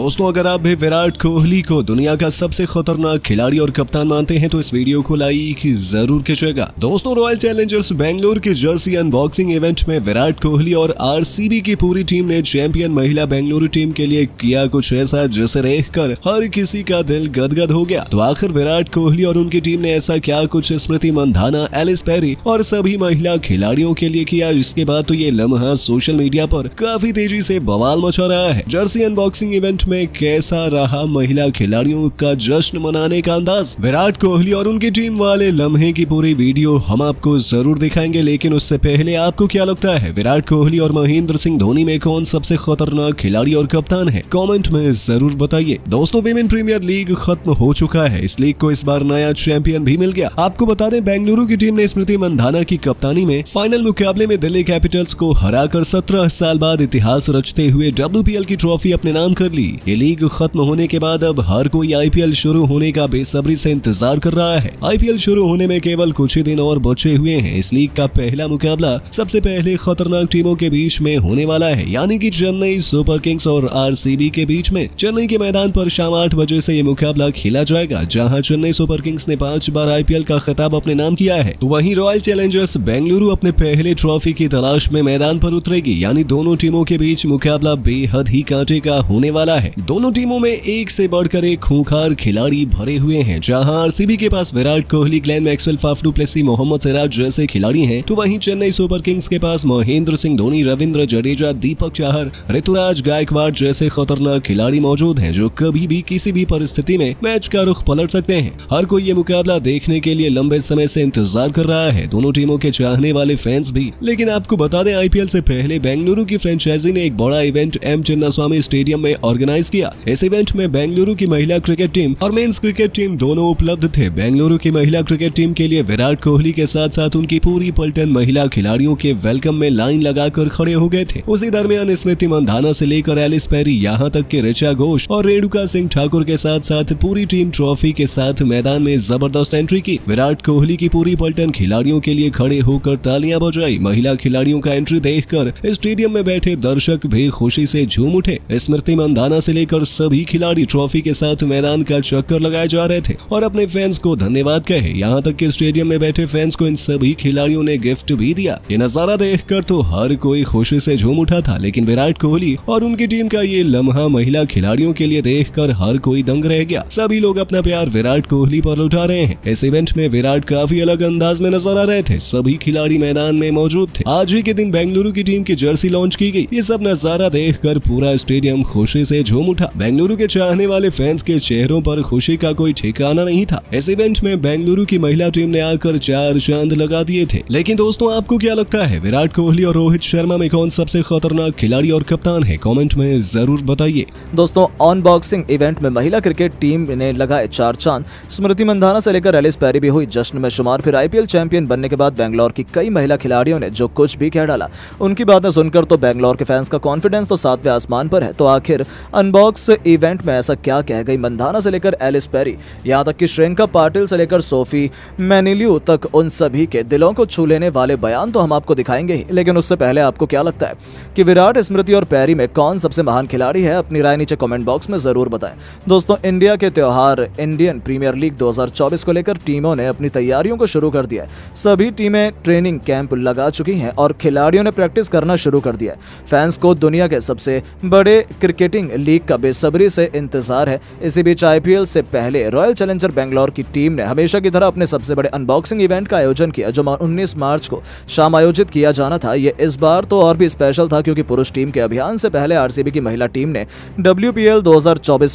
दोस्तों अगर आप भी विराट कोहली को दुनिया का सबसे खतरनाक खिलाड़ी और कप्तान मानते हैं तो इस वीडियो को लाइक जरूर खींचेगा दोस्तों रॉयल चैलेंजर्स बेंगलोर की जर्सी अनबॉक्सिंग इवेंट में विराट कोहली और आरसीबी की पूरी टीम ने चैंपियन महिला बेंगलुरु टीम के लिए किया कुछ ऐसा जिसे देख कर हर किसी का दिल गदगद हो गया तो आखिर विराट कोहली और उनकी टीम ने ऐसा क्या कुछ स्मृति मंधाना एलिस पेरी और सभी महिला खिलाड़ियों के लिए किया जिसके बाद तो ये लम्हा सोशल मीडिया पर काफी तेजी से बवाल मचा रहा है जर्सी अनबॉक्सिंग इवेंट में कैसा रहा महिला खिलाड़ियों का जश्न मनाने का अंदाज विराट कोहली और उनकी टीम वाले लम्हे की पूरी वीडियो हम आपको जरूर दिखाएंगे लेकिन उससे पहले आपको क्या लगता है विराट कोहली और महेंद्र सिंह धोनी में कौन सबसे खतरनाक खिलाड़ी और कप्तान है कॉमेंट में जरूर बताइए दोस्तों विमेन प्रीमियर लीग खत्म हो चुका है इस लीग को इस बार नया चैंपियन भी मिल गया आपको बता दें बेंगलुरु की टीम ने स्मृति मंधाना की कप्तानी में फाइनल मुकाबले में दिल्ली कैपिटल्स को हराकर 17 साल बाद इतिहास रचते हुए डब्ल्यू की ट्रॉफी अपने नाम कर ली ये लीग खत्म होने के बाद अब हर कोई आईपीएल शुरू होने का बेसब्री से इंतजार कर रहा है आईपीएल शुरू होने में केवल कुछ ही दिन और बचे हुए हैं इस लीग का पहला मुकाबला सबसे पहले खतरनाक टीमों के बीच में होने वाला है यानी कि चेन्नई सुपर किंग्स और आर के बीच में चेन्नई के मैदान पर शाम आठ बजे से ये मुकाबला खेला जाएगा जहां चेन्नई सुपर किंग्स ने पांच बार आईपीएल का खिताब अपने नाम किया है वही तो वहीं रॉयल चैलेंजर्स बेंगलुरु अपने पहले ट्रॉफी की तलाश में मैदान पर उतरेगी यानी दोनों टीमों के बीच मुकाबला बेहद ही कांटे का होने वाला है है दोनों टीमों में एक से बढ़कर एक खूंखार खिलाड़ी भरे हुए हैं जहां आरसीबी के पास Virat Kohli Glenn Maxwell Faf du Plessis Mohammed Siraj जैसे खिलाड़ी हैं तो वहीं चेन्नई सुपर किंग्स के पास महेंद्र सिंह धोनी रविंद्र जडेजा दीपक चाहर ऋतुराज गायकवाड़ जैसे खतरनाक खिलाड़ी मौजूद है जो कभी भी किसी भी परिस्थिति में मैच का रुख पलट सकते हैं हर कोई ये मुकाबला देखने के लिए लंबे समय से इंतजार कर रहा है दोनों टीमों के चाहने वाले फैंस भी लेकिन आपको बता दें आईपीएल से पहले बेंगलुरु की फ्रेंचाइजी ने एक बड़ा event M Chinna Swamy stadium में ऑर्गेनाइज ऑर्गेनाइज किया इस इवेंट में बेंगलुरु की महिला क्रिकेट टीम और मेन्स क्रिकेट टीम दोनों उपलब्ध थे बेंगलुरु की महिला क्रिकेट टीम के लिए विराट कोहली के साथ साथ उनकी पूरी पल्टन महिला खिलाड़ियों के वेलकम में लाइन लगाकर खड़े हो गए थे उसी दरमियान स्मृति मंधाना से लेकर एलिस पेरी यहाँ तक के रिचा घोष और रेणुका सिंह ठाकुर के साथ साथ पूरी टीम ट्रॉफी के साथ मैदान में जबरदस्त एंट्री की विराट कोहली की पूरी पल्टन खिलाड़ियों के लिए खड़े होकर तालियां बजाई महिला खिलाड़ियों का एंट्री देख स्टेडियम में बैठे दर्शक भी खुशी ऐसी झूम उठे स्मृति मंधाना से लेकर सभी खिलाड़ी ट्रॉफी के साथ मैदान का चक्कर लगाए जा रहे थे और अपने फैंस को धन्यवाद कहे यहाँ तक कि स्टेडियम में बैठे फैंस को इन सभी खिलाड़ियों ने गिफ्ट भी दिया ये नजारा देख कर तो हर कोई खुशी से झूम उठा था लेकिन विराट कोहली और उनकी टीम का ये लम्हा महिला खिलाड़ियों के लिए देख कर हर कोई दंग रह गया सभी लोग अपना प्यार विराट कोहली पर उठा रहे हैं इस इवेंट में विराट काफी अलग अंदाज में नजर आ रहे थे सभी खिलाड़ी मैदान में मौजूद थे आज ही के दिन बेंगलुरु की टीम की जर्सी लॉन्च की गई ये सब नजारा देख कर पूरा स्टेडियम खुशी से झूम झूम उठा बेंगलुरु के चाहने वाले फैंस के चेहरों पर खुशी का कोई ठिकाना नहीं था इस इवेंट में बेंगलुरु की महिला टीम ने आकर चार चांद लगा दिए थे लेकिन दोस्तों आपको क्या लगता है विराट कोहली और रोहित शर्मा में कौन सबसे खतरनाक खिलाड़ी और कप्तान है कॉमेंट में जरूर बताइए दोस्तों अनबॉक्सिंग इवेंट में महिला क्रिकेट टीम ने लगाए चार चांद स्मृति मंदाना ऐसी लेकर एलिस पैरी भी हुई जश्न में शुमार फिर आई चैंपियन बनने के बाद बैंगलोर की कई महिला खिलाड़ियों ने जो कुछ भी कह डाला उनकी बातें सुनकर तो बैंगलोर के फैंस का कॉन्फिडेंस तो सातवें आसमान पर है तो आखिर अनबॉक्स इवेंट में ऐसा क्या कह गई मंदाना से लेकर एलिस पेरी यहाँ तक कि श्रेंका पाटिल से लेकर सोफी मैनिल्यू तक उन सभी के दिलों को छू लेने वाले बयान तो हम आपको दिखाएंगे ही लेकिन उससे पहले आपको क्या लगता है कि विराट स्मृति और पैरी में कौन सबसे महान खिलाड़ी है अपनी राय नीचे कॉमेंट बॉक्स में जरूर बताएं दोस्तों इंडिया के त्यौहार इंडियन प्रीमियर लीग दो को लेकर टीमों ने अपनी तैयारियों को शुरू कर दिया है सभी टीमें ट्रेनिंग कैंप लगा चुकी हैं और खिलाड़ियों ने प्रैक्टिस करना शुरू कर दिया है फैंस को दुनिया के सबसे बड़े क्रिकेटिंग लीग का बेसब्री से इंतजार है इसी बीच आईपीएल से पहले रॉयल चैलेंजर बैंगलोर की टीम ने हमेशा की तरह अपने सबसे बड़े अनबॉक्सिंग इवेंट का आयोजन किया जो उन्नीस मार्च को शाम आयोजित किया जाना था ये इस बार तो और भी स्पेशल था क्योंकि पुरुष टीम के अभियान से पहले आरसीबी की महिला टीम ने डब्ल्यू पी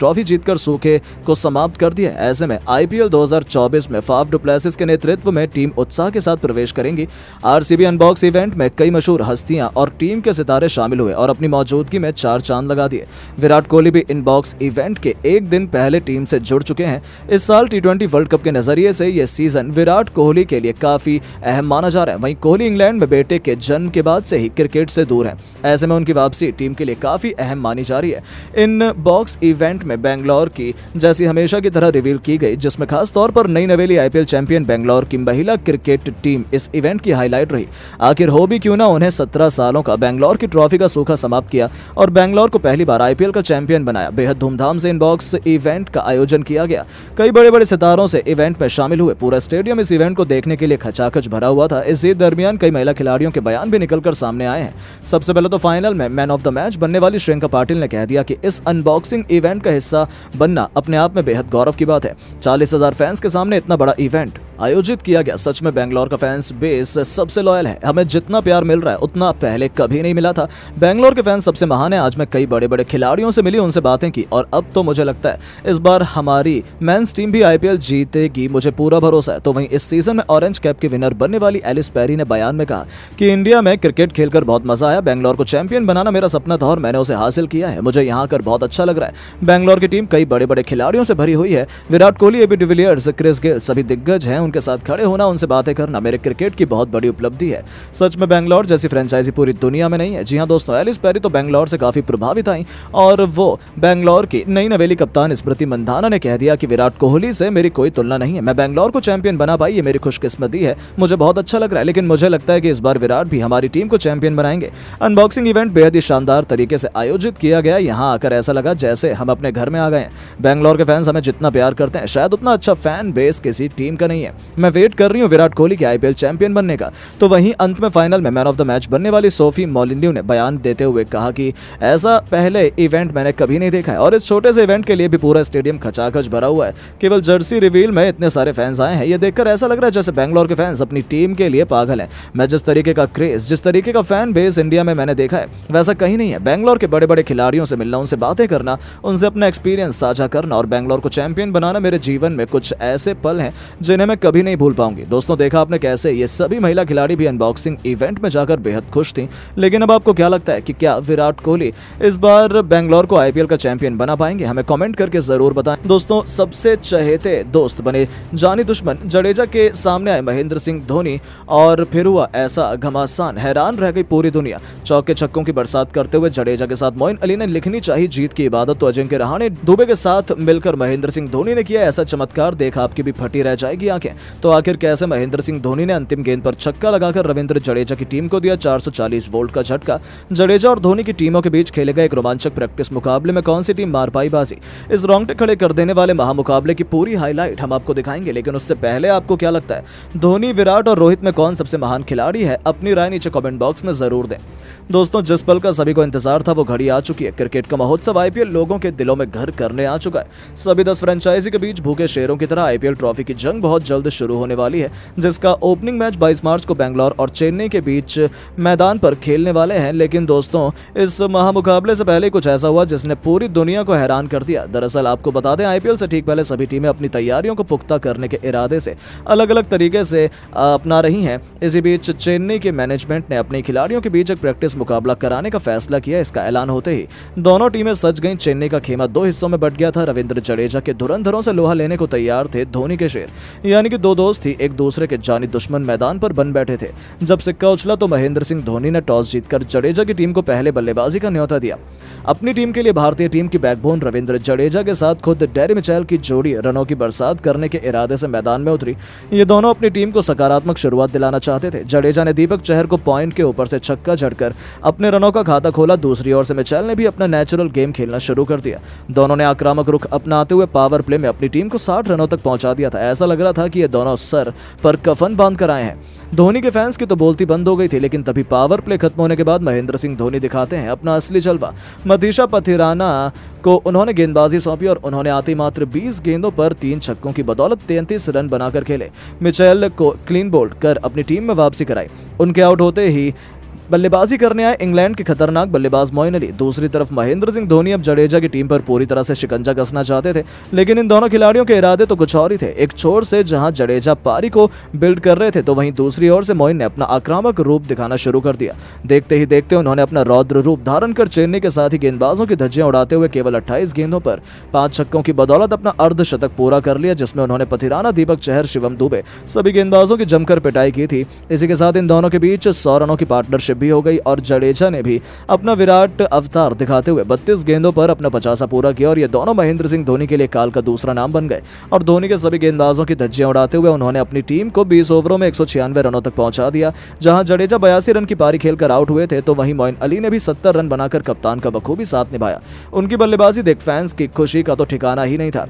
ट्रॉफी जीतकर सूखे को समाप्त कर दिया ऐसे में आईपीएल 2024 में फाफ डुप्लेसिस के नेतृत्व में टीम उत्साह के साथ प्रवेश करेंगी आरसीबी अनबॉक्स इवेंट में कई मशहूर हस्तियां और टीम के सितारे शामिल हुए और अपनी मौजूदगी में चार चांद लगा दिए विराट विराट कोहली भी इन बॉक्स इवेंट के एक दिन पहले टीम से जुड़ चुके हैं इस साल टी वर्ल्ड कप के नजरिए से यह सीजन विराट कोहली के लिए काफी अहम माना जा रहा है वहीं कोहली इंग्लैंड में बेटे के जन्म के बाद से ही क्रिकेट से दूर है ऐसे में उनकी वापसी टीम के लिए काफी अहम मानी जा रही है इन बॉक्स इवेंट में बेंगलौर की जैसी हमेशा की तरह रिवील की गई जिसमें खास तौर पर नई नवेली आईपीएल चैंपियन बेंगलौर की महिला क्रिकेट टीम इस इवेंट की हाईलाइट रही आखिर हो भी क्यों ना उन्हें सत्रह सालों का बेंगलौर की ट्रॉफी का सूखा समाप्त किया और बेंगलौर को पहली बार आईपीएल का चैंपियन बनाया बेहद धूमधाम से इनबॉक्स इवेंट का आयोजन किया गया कई बड़े बड़े सितारों से इवेंट में शामिल हुए पूरा स्टेडियम इस इवेंट को देखने के लिए खचाखच भरा हुआ था इस जीत दरमियान कई महिला खिलाड़ियों के बयान भी निकलकर सामने आए हैं सबसे पहले तो फाइनल में मैन ऑफ द मैच बनने वाली श्रियंका पाटिल ने कह दिया कि इस अनबॉक्सिंग इवेंट का हिस्सा बनना अपने आप में बेहद गौरव की बात है चालीस हजार फैंस के सामने इतना बड़ा इवेंट आयोजित किया गया सच में बैंगलोर का फैंस बेस सबसे लॉयल है हमें जितना प्यार मिल रहा है उतना पहले कभी नहीं मिला था बैंगलोर के फैंस सबसे महान है आज मैं कई बड़े बड़े खिलाड़ियों से से मिली उनसे बातें की और अब तो मुझे लगता है इस बार हमारी मैंस टीम भी आईपीएल जीतेगी मुझे पूरा भरोसा है तो वहीं इस सीजन में ऑरेंज कैप की विनर बनने वाली एलिस पैरी ने बयान में कहा कि इंडिया में क्रिकेट खेलकर बहुत मजा आया बैंगलोर को चैंपियन बनाना मेरा सपना था और मैंने उसे हासिल किया है मुझे यहाँ आकर बहुत अच्छा लग रहा है बैंगलोर की टीम कई बड़े बड़े खिलाड़ियों से भरी हुई है Virat Kohli AB de Villiers Chris Gayle सभी दिग्गज हैं उनके साथ खड़े होना उनसे बातें करना मेरे क्रिकेट की बहुत बड़ी उपलब्धि है सच में बैंगलोर जैसी फ्रेंचाइजी पूरी दुनिया में नहीं है जी हाँ दोस्तों एलिस पैरी तो बैंगलोर से काफी प्रभावित आई और जब वो बैंगलोर की नई नवेली कप्तान स्मृति मंधाना ने कह दिया कि विराट कोहली से मेरी कोई तुलना नहीं है मैं बैंगलोर को चैंपियन बना पाई ये मेरी खुशकिस्मती है मुझे बहुत अच्छा लग रहा है लेकिन मुझे लगता है कि इस बार विराट भी हमारी टीम को चैंपियन बनाएंगे अनबॉक्सिंग इवेंट बेहद ही शानदार तरीके से आयोजित किया गया यहाँ आकर ऐसा लगा जैसे हम अपने घर में आ गए बैंगलोर के फैंस हमें जितना प्यार करते हैं शायद उतना अच्छा फैन बेस किसी टीम का नहीं है मैं वेट कर रही हूँ विराट कोहली के आईपीएल चैंपियन बनने का तो वहीं अंत में फाइनल में मैन ऑफ द मैच बनने वाली सोफी मोलिन्यू ने बयान देते हुए कहा कि ऐसा पहले इवेंट मैंने कभी नहीं देखा है और इस छोटे से इवेंट के लिए भी पूरा स्टेडियम खचाखच भरा हुआ है केवल जर्सी रिवील में इतने सारे फैंस आए हैं ये देखकर ऐसा लग रहा है जैसे बैंगलोर के फैंस अपनी टीम के लिए पागल है मैं जिस तरीके का क्रेज जिस तरीके का फैन बेस इंडिया में मैंने देखा है वैसा कहीं नहीं है बैंगलोर के बड़े बड़े खिलाड़ियों से मिलना उनसे बातें करना उनसे अपना एक्सपीरियंस साझा करना और बैंगलोर को चैंपियन बनाना मेरे जीवन में कुछ ऐसे पल हैं जिन्हें मैं कभी नहीं भूल पाऊंगी दोस्तों देखा आपने कैसे ये सभी महिला खिलाड़ी भी अनबॉक्सिंग इवेंट में जाकर बेहद खुश थी लेकिन अब आपको क्या लगता है कि क्या विराट कोहली इस बार बैंगलोर को आईपीएल का चैंपियन बना पाएंगे हमें कमेंट करके जरूर बताएं दोस्तों सबसे चहेते दोस्त बने जानी दुश्मन जडेजा के सामने आए महेंद्र सिंह धोनी और फिर हुआ ऐसा घमासान हैरान रह गई पूरी दुनिया चौके छक्कों की बरसात करते हुए जडेजा के साथ मोइन अली ने लिखनी चाहिए जीत की इबादत तो अजिंक्य रहाणे दुबे के साथ मिलकर महेंद्र सिंह धोनी ने किया ऐसा चमत्कार देखा आपकी भी फटी रह जाएगी आंखें तो आखिर कैसे महेंद्र सिंह धोनी ने अंतिम गेंद पर छक्का लगाकर रविंद्र जडेजा की टीम को दिया 440 वोल्ट का झटका जडेजा और धोनी की टीमों के बीच खेले गए एक रोमांचक प्रैक्टिस मुकाबले में कौन सी टीम मार पाई बाजी इस रोंगटे खड़े कर देने वाले महामुकाबले की पूरी हाईलाइट हम आपको दिखाएंगे लेकिन उससे पहले आपको क्या लगता है धोनी विराट और रोहित में कौन सबसे महान खिलाड़ी है अपनी राय नीचे कॉमेंट बॉक्स में जरूर दें दोस्तों जिस पल का सभी को इंतजार था वो घड़ी आ चुकी है क्रिकेट का महोत्सव आईपीएल लोगों के दिलों में घर करने आ चुका है सभी दस फ्रेंचाइजी के बीच भूखे शेरों की तरह आईपीएल ट्रॉफी की जंग बहुत जल्द शुरू होने वाली है जिसका ओपनिंग मैच 22 मार्च को बैंगलोर और चेन्नई के बीच मैदान पर खेलने वाले हैं लेकिन दोस्तों इस महामुकाबले से पहले कुछ ऐसा हुआ जिसने पूरी दुनिया को हैरान कर दिया दरअसल आपको बता दें आईपीएल से ठीक पहले सभी टीमें अपनी तैयारियों को पुख्ता करने के इरादे से अलग अलग तरीके से अपना रही हैं इसी बीच चेन्नई के मैनेजमेंट ने अपने खिलाड़ियों के बीच एक प्रैक्टिस मुकाबला कराने का फैसला किया इसका ऐलान होते ही दोनों टीमें सज गई चेन्नई का खेमा दो हिस्सों में बट गया था रविंद्र जडेजा के धुरंधरों से लोहा लेने को तैयार थे धोनी के शेर यानी कि दो दोस्त ही एक दूसरे के जानी दुश्मन मैदान पर बन बैठे थे जब सिक्का उछला तो महेंद्र सिंह धोनी ने टॉस जीतकर जडेजा की टीम को पहले बल्लेबाजी का न्योता दिया अपनी टीम के लिए भारतीय टीम की बैकबोन रविंद्र जडेजा के साथ खुद डेरी मिचैल की जोड़ी रनों की बरसात करने के इरादे से मैदान में उतरी ये दोनों अपनी टीम को सकारात्मक शुरुआत दिलाना चाहते थे जडेजा ने दीपक चहर को पॉइंट के ऊपर से छक्का झड़कर अपने रनों का खाता खोला दूसरी ओर से मिचैल ने भी अपना नेचुरल गेम खेलना शुरू कर दिया दोनों ने आक्रामक रुख अपनाते हुए पावर प्ले में अपनी टीम को साठ रनों तक पहुंचा दिया था ऐसा लग रहा था कि ये दोनों सर पर कफन बांध कर आए हैं धोनी के फैंस की तो बोलती बंद हो गई थी लेकिन तभी पावर प्ले खत्म होने के बाद महेंद्र सिंह धोनी दिखाते हैं अपना असली जलवा मदीशा पथिराना को उन्होंने गेंदबाजी सौंपी और उन्होंने आती मात्र 20 गेंदों पर तीन छक्कों की बदौलत तैंतीस रन बनाकर खेले मिचेल को क्लीन बोल्ड कर अपनी टीम में वापसी कराई उनके आउट होते ही बल्लेबाजी करने आए इंग्लैंड के खतरनाक बल्लेबाज मोइन अली दूसरी तरफ महेंद्र सिंह धोनी अब जडेजा की टीम पर पूरी तरह से शिकंजा कसना चाहते थे लेकिन इन दोनों खिलाड़ियों के इरादे तो कुछ और ही थे एक छोर से जहां जडेजा पारी को बिल्ड कर रहे थे तो वहीं दूसरी ओर से मोइन ने अपना आक्रामक रूप दिखाना शुरू कर दिया देखते ही देखते उन्होंने अपना रौद्र रूप धारण कर चेन्नई के साथ ही गेंदबाजों की धज्जियां उड़ाते हुए केवल अट्ठाईस गेंदों पर पांच छक्कों की बदौलत अपना अर्धशतक पूरा कर लिया जिसमें उन्होंने पथिराना दीपक चहर शिवम दुबे सभी गेंदबाजों की जमकर पिटाई की थी इसी के साथ इन दोनों के बीच सौ रनों की पार्टनरशिप भी हो गई और जडेजा ने भी अपना विराट अवतार दिखाते हुए बत्तीस गेंदों पर अपना पचासा पूरा किया और ये दोनों महेंद्र सिंह धोनी के लिए काल का दूसरा नाम बन गए और धोनी के सभी गेंदबाजों की धज्जियां उड़ाते हुए उन्होंने अपनी टीम को बीस ओवरों में एक रनों तक पहुंचा दिया जहां जडेजा बयासी रन की पारी खेलकर आउट हुए थे तो वहीं मोइन अली ने भी सत्तर रन बनाकर कप्तान का बखूबी साथ निभाया उनकी बल्लेबाजी देख फैंस की खुशी का तो ठिकाना ही नहीं था